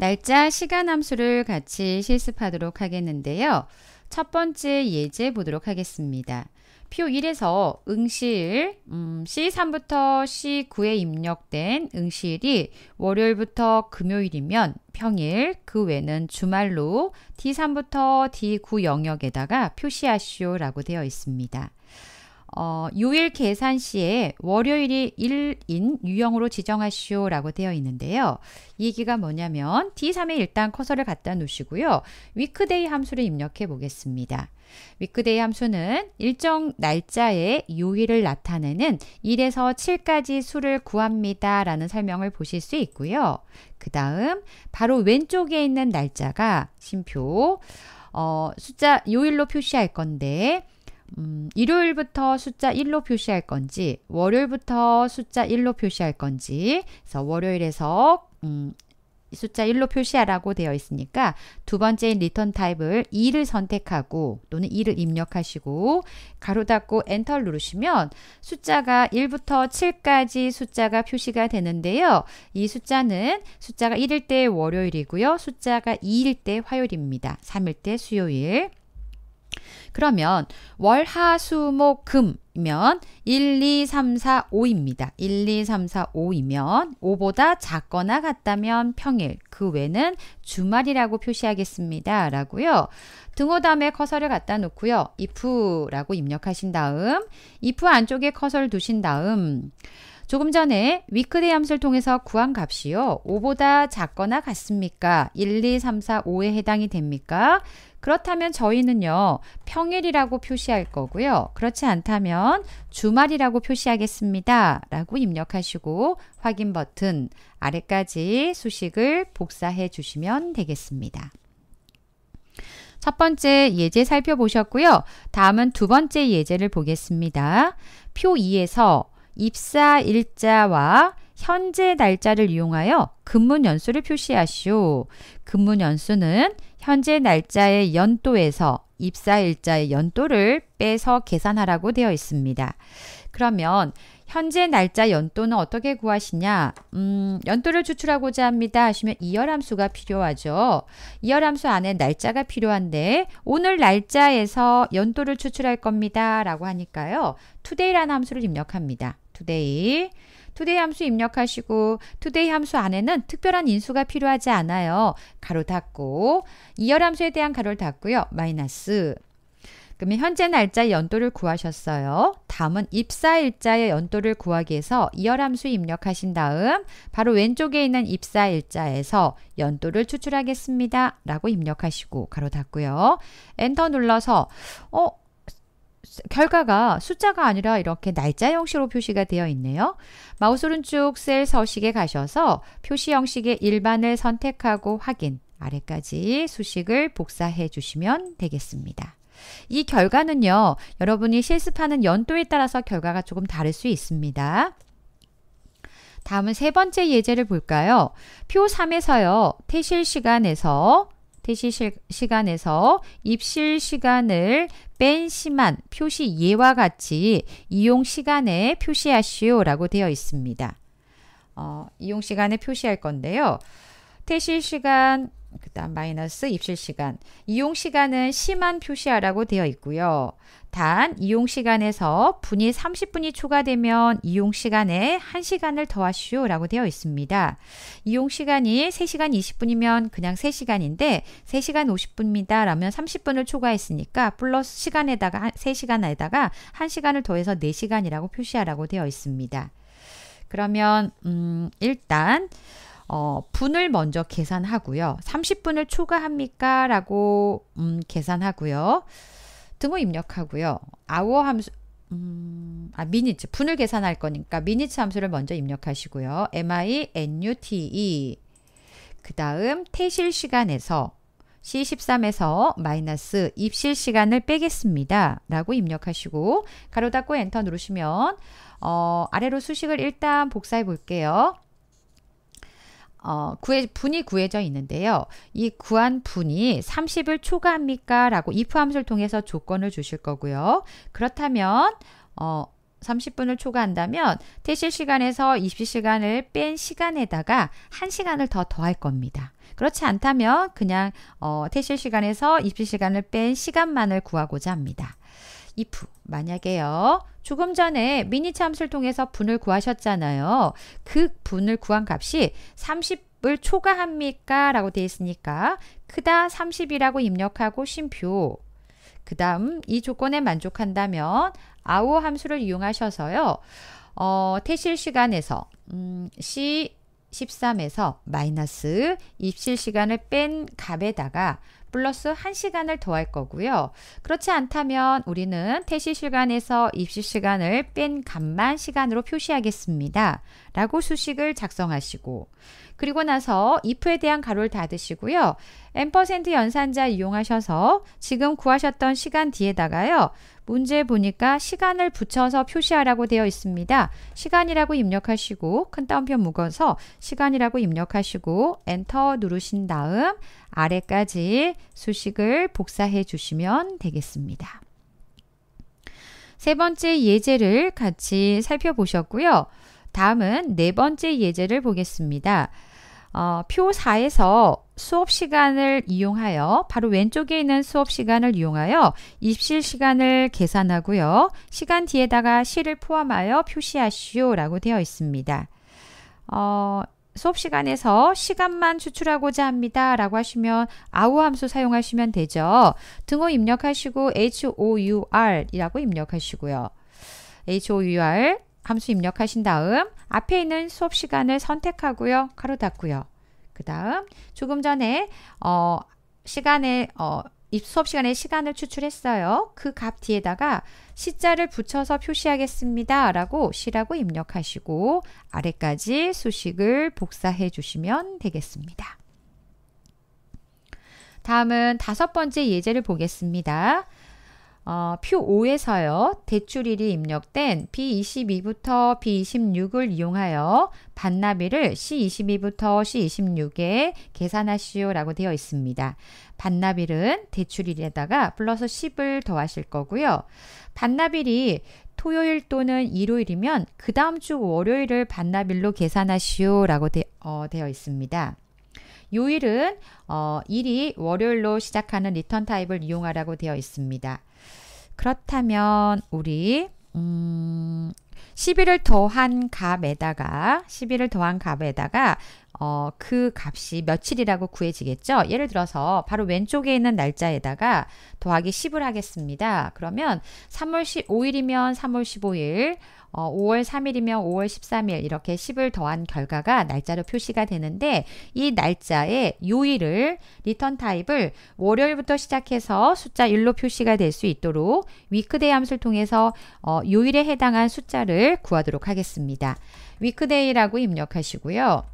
날짜, 시간 함수를 같이 실습하도록 하겠는데요. 첫 번째 예제 보도록 하겠습니다. 표 1에서 응시 음, C3부터 C9에 입력된 응시이 월요일부터 금요일이면 평일, 그 외는 주말로 D3부터 D9 영역에다가 표시하시오라고 되어 있습니다. 어, 요일 계산 시에 월요일이 1인 유형으로 지정하시오라고 되어 있는데요. 이 얘기가 뭐냐면 D3에 일단 커서를 갖다 놓으시고요. 위크데이 함수를 입력해 보겠습니다. 위크데이 함수는 일정 날짜의 요일을 나타내는 1에서 7까지 수를 구합니다. 라는 설명을 보실 수 있고요. 그 다음 바로 왼쪽에 있는 날짜가 심표 어, 숫자 요일로 표시할 건데 음, 일요일부터 숫자 1로 표시할 건지 월요일부터 숫자 1로 표시할 건지 그래서 월요일에서 음, 숫자 1로 표시하라고 되어 있으니까 두 번째인 리턴 타입을 2를 선택하고 또는 2를 입력하시고 가로 닫고 엔터를 누르시면 숫자가 1부터 7까지 숫자가 표시가 되는데요. 이 숫자는 숫자가 1일 때 월요일이고요. 숫자가 2일 때 화요일입니다. 3일 때 수요일. 그러면 월, 하, 수, 목, 금이면 1, 2, 3, 4, 5입니다. 1, 2, 3, 4, 5이면 5보다 작거나 같다면 평일, 그 외는 주말이라고 표시하겠습니다. 라고요. 등호 다음에 커서를 갖다 놓고요. if라고 입력하신 다음 if 안쪽에 커서를 두신 다음 조금 전에 위크데이 함수를 통해서 구한 값이요. 5보다 작거나 같습니까? 1, 2, 3, 4, 5에 해당이 됩니까? 그렇다면 저희는요. 평일이라고 표시할 거고요. 그렇지 않다면 주말이라고 표시하겠습니다. 라고 입력하시고 확인 버튼 아래까지 수식을 복사해 주시면 되겠습니다. 첫 번째 예제 살펴보셨고요. 다음은 두 번째 예제를 보겠습니다. 표 2에서 입사 일자와 현재 날짜를 이용하여 근무 연수를 표시하시오. 근무 연수는 현재 날짜의 연도에서 입사 일자의 연도를 빼서 계산하라고 되어 있습니다. 그러면 현재 날짜 연도는 어떻게 구하시냐? 음, 연도를 추출하고자 합니다 하시면 이열함수가 필요하죠. 이열함수 안에 날짜가 필요한데 오늘 날짜에서 연도를 추출할 겁니다 라고 하니까요. today라는 함수를 입력합니다. today. today 함수 입력하시고 today 함수 안에는 특별한 인수가 필요하지 않아요. 가로 닫고 이열 함수에 대한 가로를 닫고요. 마이너스 그러면 현재 날짜 연도를 구하셨어요. 다음은 입사일자의 연도를 구하기 위해서 이열함수 입력하신 다음 바로 왼쪽에 있는 입사일자에서 연도를 추출하겠습니다. 라고 입력하시고 가로 닫고요. 엔터 눌러서 어? 결과가 숫자가 아니라 이렇게 날짜 형식으로 표시가 되어 있네요. 마우스 오른쪽 셀 서식에 가셔서 표시 형식의 일반을 선택하고 확인, 아래까지 수식을 복사해 주시면 되겠습니다. 이 결과는요, 여러분이 실습하는 연도에 따라서 결과가 조금 다를 수 있습니다. 다음은 세 번째 예제를 볼까요? 표 3에서요, 퇴실 시간에서 대시 시간에서 입실 시간을 뺀 시만 표시 예와 같이 이용 시간에 표시하시오라고 되어 있습니다. 어, 이용 시간에 표시할 건데요. 퇴실 시간 그 다음 마이너스 입실 시간. 이용 시간은 시만 표시하라고 되어 있고요. 단 이용 시간에서 분이 30분이 초과되면 이용 시간에 1시간을 더하시오 라고 되어 있습니다. 이용 시간이 3시간 20분이면 그냥 3시간인데 3시간 50분입니다 라면 30분을 초과했으니까 플러스 시간에다가 3시간에다가 1시간을 더해서 4시간이라고 표시하라고 되어 있습니다. 그러면 음 일단 어, 분을 먼저 계산하고요. 30분을 초과합니까? 라고 음, 계산하고요. 등호 입력하고요. 아워 함수 음, 아 미니츠 분을 계산할 거니까 미니츠 함수를 먼저 입력하시고요. mi nute 그 다음 퇴실 시간에서 C13에서 마이너스 입실 시간을 빼겠습니다. 라고 입력하시고 가로 닫고 엔터 누르시면 어, 아래로 수식을 일단 복사해 볼게요. 어, 구해, 분이 구해져 있는데요. 이 구한 분이 30을 초과합니까? 라고 if 함수를 통해서 조건을 주실 거고요. 그렇다면 어, 30분을 초과한다면 퇴실 시간에서 20시간을 뺀 시간에다가 1시간을 더 더할 겁니다. 그렇지 않다면 그냥 어, 퇴실 시간에서 20시간을 뺀 시간만을 구하고자 합니다. if 만약에요. 조금 전에 미니 참수를 통해서 분을 구하셨잖아요. 그 분을 구한 값이 30을 초과합니까? 라고 되어 있으니까 크다 30이라고 입력하고 쉼표 그 다음 이 조건에 만족한다면 아오 함수를 이용하셔서요. 어, 퇴실 시간에서 음, C13에서 마이너스 입실 시간을 뺀 값에다가 플러스 1시간을 더할 거고요. 그렇지 않다면 우리는 태시 시간에서 입시 시간을 뺀 값만 시간으로 표시하겠습니다. 라고 수식을 작성하시고 그리고 나서 if에 대한 가로를 닫으시고요. n% 연산자 이용하셔서 지금 구하셨던 시간 뒤에다가요. 문제 보니까 시간을 붙여서 표시하라고 되어 있습니다. 시간이라고 입력하시고 큰 따옴표 묶어서 시간이라고 입력하시고 엔터 누르신 다음 아래까지 수식을 복사해 주시면 되겠습니다. 세 번째 예제를 같이 살펴보셨고요. 다음은 네 번째 예제를 보겠습니다. 어, 표 4에서 수업 시간을 이용하여 바로 왼쪽에 있는 수업 시간을 이용하여 입실 시간을 계산하고요. 시간 뒤에다가 시를 포함하여 표시하시오라고 되어 있습니다. 어, 수업 시간에서 시간만 추출하고자 합니다. 라고 하시면 아우 함수 사용하시면 되죠. 등호 입력하시고 hour 이라고 입력하시고요. hour 함수 입력하신 다음 앞에 있는 수업 시간을 선택하고요. 가로 닫고요. 그 다음 조금 전에 어, 시간에 어, 수업 시간에 시간을 추출했어요. 그 값 뒤에다가 시자를 붙여서 표시하겠습니다. 라고 시라고 입력하시고 아래까지 수식을 복사해 주시면 되겠습니다. 다음은 다섯 번째 예제를 보겠습니다. 어, 표 5에서요. 대출일이 입력된 B22부터 B26을 이용하여 반납일을 C22부터 C26에 계산하시오라고 되어 있습니다. 반납일은 대출일에다가 플러스 10을 더하실 거고요. 반납일이 토요일 또는 일요일이면 그 다음 주 월요일을 반납일로 계산하시오라고 되, 어, 되어 있습니다. 요일은 어, 일이 월요일로 시작하는 리턴 타입을 이용하라고 되어 있습니다. 그렇다면 우리 음 11을 더한 값에다가 11을 더한 값에다가 어, 그 값이 며칠이라고 구해지겠죠? 예를 들어서 바로 왼쪽에 있는 날짜에다가 더하기 10을 하겠습니다. 그러면 3월 15일이면 3월 15일, 어, 5월 3일이면 5월 13일 이렇게 10을 더한 결과가 날짜로 표시가 되는데 이 날짜의 요일을 리턴 타입을 월요일부터 시작해서 숫자 1로 표시가 될 수 있도록 위크데이 함수를 통해서 어, 요일에 해당한 숫자를 구하도록 하겠습니다. 위크데이라고 입력하시고요.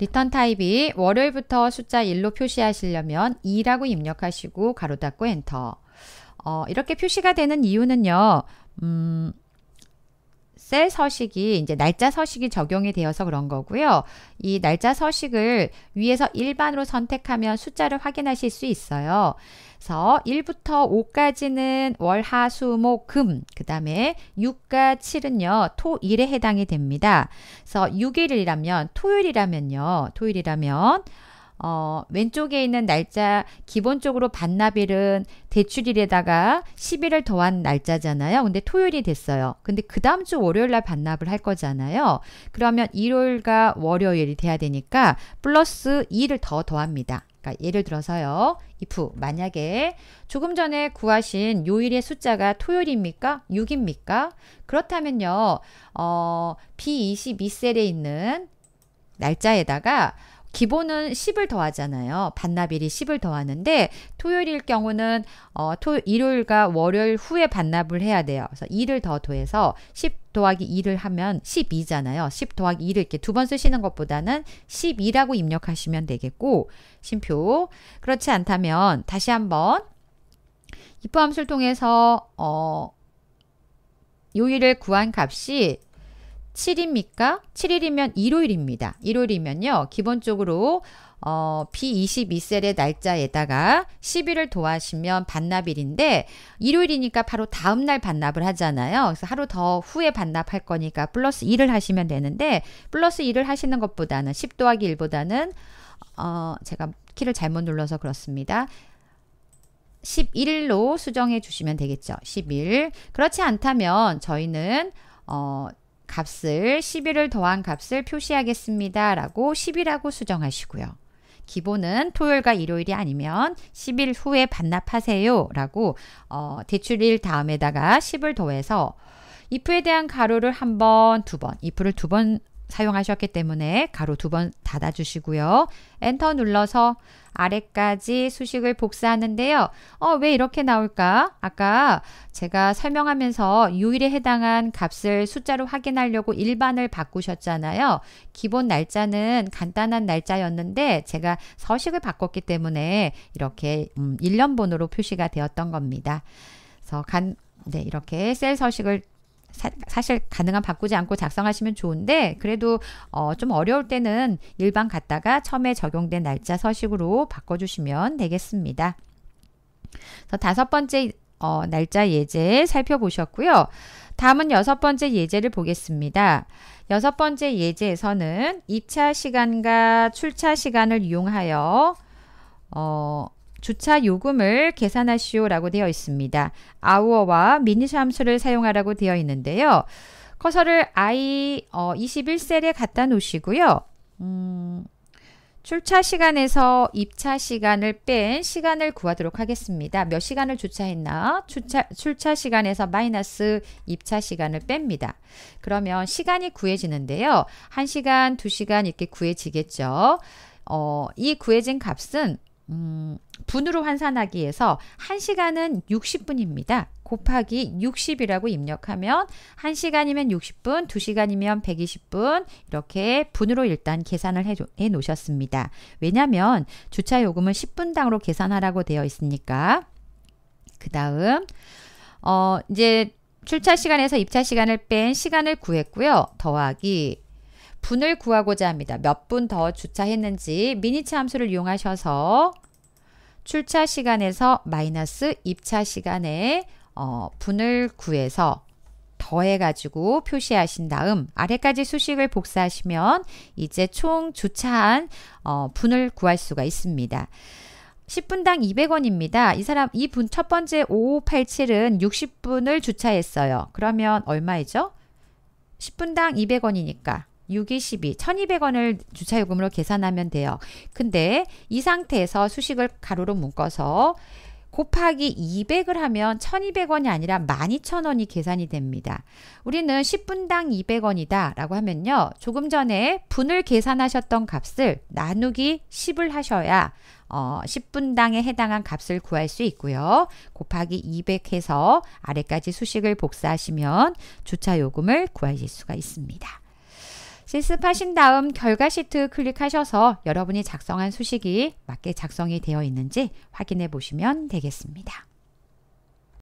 리턴 타입이 월요일부터 숫자 1로 표시하시려면 2라고 입력하시고 가로 닫고 엔터. 어, 이렇게 표시가 되는 이유는요. 음, 셀 서식이 이제 날짜 서식이 적용이 되어서 그런 거고요. 이 날짜 서식을 위에서 일반으로 선택하면 숫자를 확인하실 수 있어요. 그래서 1부터 5까지는 월, 하, 수, 목, 금, 그 다음에 6과 7은요, 토, 일에 해당이 됩니다. 그래서 6일이라면, 토요일이라면요, 토요일이라면, 어, 왼쪽에 있는 날짜 기본적으로 반납일은 대출일에다가 10일을 더한 날짜잖아요. 근데 토요일이 됐어요. 근데 그 다음 주 월요일 날 반납을 할 거잖아요. 그러면 일요일과 월요일이 돼야 되니까 플러스 2를 더 더합니다. 그러니까 예를 들어서요. if 만약에 조금 전에 구하신 요일의 숫자가 토요일입니까? 6입니까? 그렇다면요. 어, B22셀에 있는 날짜에다가 기본은 10을 더하잖아요. 반납일이 10을 더하는데 토요일일 경우는 어, 토, 일요일과 월요일 후에 반납을 해야 돼요. 그래서 1을 더 더해서 10 더하기 2를 하면 12잖아요. 10 더하기 2를 이렇게 두 번 쓰시는 것보다는 12라고 입력하시면 되겠고 심표 그렇지 않다면 다시 한번 입포함수를 통해서 어, 요일을 구한 값이 7입니까? 일 7일이면 일요일입니다. 일요일이면요. 기본적으로 어, B22셀의 날짜에다가 10일을 더하시면 반납일인데 일요일이니까 바로 다음 날 반납을 하잖아요. 그래서 하루 더 후에 반납할 거니까 플러스 1을 하시면 되는데 플러스 1을 하시는 것보다는 10 더하기 1보다는 어, 제가 키를 잘못 눌러서 그렇습니다. 11로 수정해 주시면 되겠죠. 11. 그렇지 않다면 저희는 어, 값을 1 1을 더한 값을 표시하겠습니다. 라고 10이라고 수정하시고요. 기본은 토요일과 일요일이 아니면 10일 후에 반납하세요. 라고 어, 대출일 다음에다가 10을 더해서 if에 대한 가로를 한 번, 두 번, if를 두번 사용하셨기 때문에 가로 두 번 닫아주시고요. 엔터 눌러서 아래까지 수식을 복사하는데요. 어, 왜 이렇게 나올까? 아까 제가 설명하면서 유일에 해당한 값을 숫자로 확인하려고 일반을 바꾸셨잖아요. 기본 날짜는 간단한 날짜였는데 제가 서식을 바꿨기 때문에 이렇게 음, 1년번호로 표시가 되었던 겁니다. 그래서 간, 네, 이렇게 셀 서식을 사, 실 가능한 바꾸지 않고 작성하시면 좋은데 그래도 어, 좀 어려울 때는 일반 갔다가 처음에 적용된 날짜 서식으로 바꿔주시면 되겠습니다. 그래서 다섯 번째 어, 날짜 예제 살펴보셨고요. 다음은 여섯 번째 예제를 보겠습니다. 여섯 번째 예제에서는 입차 시간과 출차 시간을 이용하여 어, 주차 요금을 계산하시오라고 되어 있습니다. 아워와 미니시 함수를 사용하라고 되어 있는데요. 커서를 i 어, 21셀에 갖다 놓으시고요. 음, 출차 시간에서 입차 시간을 뺀 시간을 구하도록 하겠습니다. 몇 시간을 주차했나? 주차, 출차 시간에서 마이너스 입차 시간을 뺍니다. 그러면 시간이 구해지는데요. 1시간, 2시간 이렇게 구해지겠죠. 어, 이 구해진 값은 음, 분으로 환산하기 위해서 1시간은 60분입니다. 곱하기 60이라고 입력하면 1시간이면 60분, 2시간이면 120분 이렇게 분으로 일단 계산을 해 놓으셨습니다. 왜냐하면 주차요금은 10분당으로 계산하라고 되어 있으니까 그 다음 어 이제 출차 시간에서 입차 시간을 뺀 시간을 구했고요. 더하기 분을 구하고자 합니다. 몇 분 더 주차했는지 미니치 함수를 이용하셔서 출차 시간에서 마이너스 입차 시간에 어, 분을 구해서 더해가지고 표시하신 다음 아래까지 수식을 복사하시면 이제 총 주차한 어, 분을 구할 수가 있습니다. 10분당 200원입니다. 이 사람 이분 첫 번째 5587은 60분을 주차했어요. 그러면 얼마이죠? 10분당 200원이니까 6이 2 1200원을 주차요금으로 계산하면 돼요. 근데 이 상태에서 수식을 가로로 묶어서 곱하기 200을 하면 1200원이 아니라 12,000원이 계산이 됩니다. 우리는 10분당 200원이다 라고 하면요. 조금 전에 분을 계산하셨던 값을 나누기 10을 하셔야 어, 10분당에 해당한 값을 구할 수 있고요. 곱하기 200 해서 아래까지 수식을 복사하시면 주차요금을 구하실 수가 있습니다. 실습하신 다음 결과 시트 클릭하셔서 여러분이 작성한 수식이 맞게 작성이 되어 있는지 확인해 보시면 되겠습니다.